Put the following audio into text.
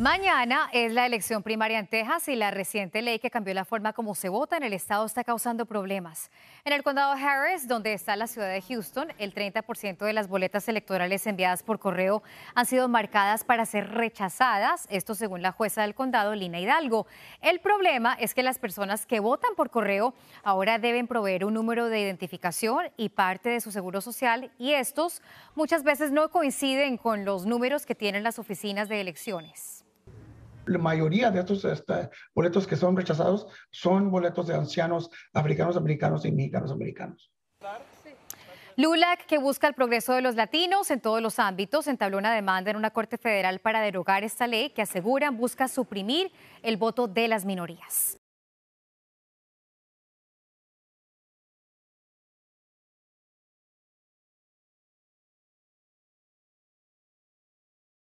Mañana es la elección primaria en Texas y la reciente ley que cambió la forma como se vota en el estado está causando problemas. En el condado Harris, donde está la ciudad de Houston, el 30% de las boletas electorales enviadas por correo han sido marcadas para ser rechazadas, esto según la jueza del condado, Lina Hidalgo. El problema es que las personas que votan por correo ahora deben proveer un número de identificación y parte de su seguro social y estos muchas veces no coinciden con los números que tienen las oficinas de elecciones la mayoría de estos este, boletos que son rechazados son boletos de ancianos africanos, americanos y mexicanos, americanos. LULAC, que busca el progreso de los latinos en todos los ámbitos, entabló una demanda en una Corte Federal para derogar esta ley que aseguran busca suprimir el voto de las minorías.